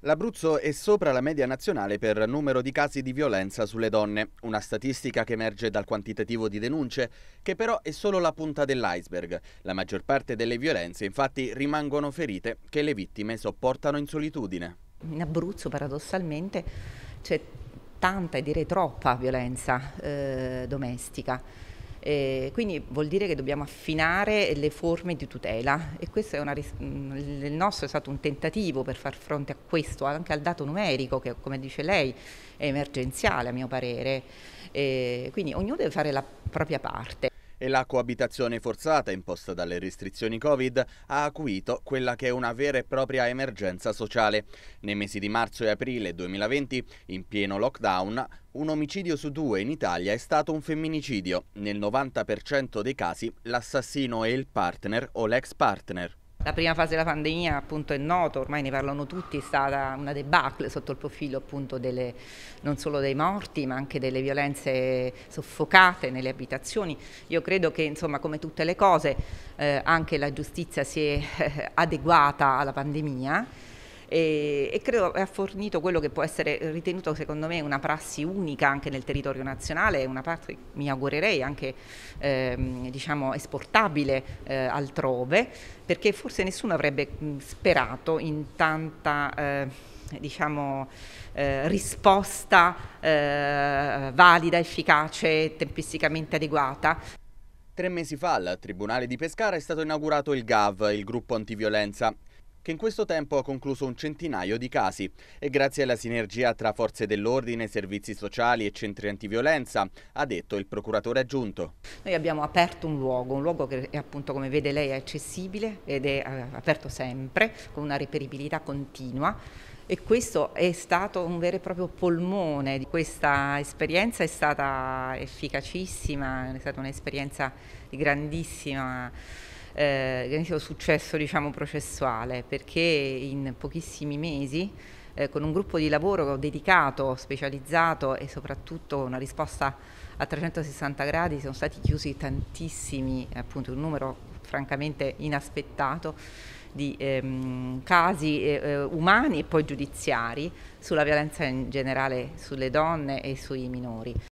L'Abruzzo è sopra la media nazionale per numero di casi di violenza sulle donne, una statistica che emerge dal quantitativo di denunce, che però è solo la punta dell'iceberg. La maggior parte delle violenze infatti rimangono ferite che le vittime sopportano in solitudine. In Abruzzo paradossalmente c'è tanta e direi troppa violenza eh, domestica eh, quindi vuol dire che dobbiamo affinare le forme di tutela e questo mm, il nostro è stato un tentativo per far fronte a questo, anche al dato numerico che come dice lei è emergenziale a mio parere. Eh, quindi ognuno deve fare la propria parte e la coabitazione forzata imposta dalle restrizioni Covid ha acuito quella che è una vera e propria emergenza sociale. Nei mesi di marzo e aprile 2020, in pieno lockdown, un omicidio su due in Italia è stato un femminicidio. Nel 90% dei casi l'assassino è il partner o l'ex partner. La prima fase della pandemia, appunto, è noto, ormai ne parlano tutti, è stata una debacle sotto il profilo appunto delle, non solo dei morti, ma anche delle violenze soffocate nelle abitazioni. Io credo che, insomma, come tutte le cose, eh, anche la giustizia si è eh, adeguata alla pandemia e, e credo ha fornito quello che può essere ritenuto secondo me una prassi unica anche nel territorio nazionale, una parte che mi augurerei anche ehm, diciamo, esportabile eh, altrove, perché forse nessuno avrebbe sperato in tanta... Eh, diciamo, eh, risposta eh, valida, efficace, tempisticamente adeguata. Tre mesi fa al Tribunale di Pescara è stato inaugurato il GAV, il gruppo antiviolenza, che in questo tempo ha concluso un centinaio di casi e grazie alla sinergia tra forze dell'ordine, servizi sociali e centri antiviolenza, ha detto il procuratore aggiunto. Noi abbiamo aperto un luogo, un luogo che appunto come vede lei è accessibile ed è eh, aperto sempre con una reperibilità continua e questo è stato un vero e proprio polmone. di Questa esperienza è stata efficacissima, è stata un'esperienza di grandissima eh, successo diciamo, processuale perché in pochissimi mesi eh, con un gruppo di lavoro dedicato, specializzato e soprattutto una risposta a 360 gradi sono stati chiusi tantissimi, appunto un numero francamente inaspettato di ehm, casi eh, eh umani e poi giudiziari sulla violenza in generale sulle donne e sui minori.